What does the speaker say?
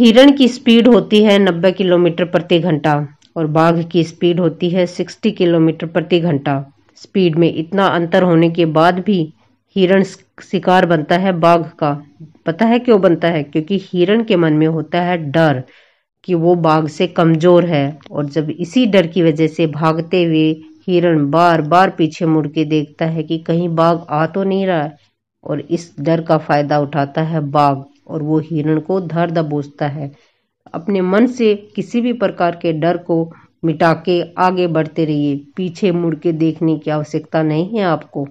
हिरण की स्पीड होती है 90 किलोमीटर प्रति घंटा और बाघ की स्पीड होती है 60 किलोमीटर प्रति घंटा स्पीड में इतना अंतर होने के बाद भी हिरण शिकार बनता है बाघ का पता है क्यों बनता है क्योंकि हिरण के मन में होता है डर कि वो बाघ से कमज़ोर है और जब इसी डर की वजह से भागते हुए हिरण बार बार पीछे मुड़ के देखता है कि कहीं बाघ आ तो नहीं रहा है और इस डर का फ़ायदा उठाता है बाघ और वो हिरण को धर दबोचता है अपने मन से किसी भी प्रकार के डर को मिटा के आगे बढ़ते रहिए पीछे मुड़ के देखने की आवश्यकता नहीं है आपको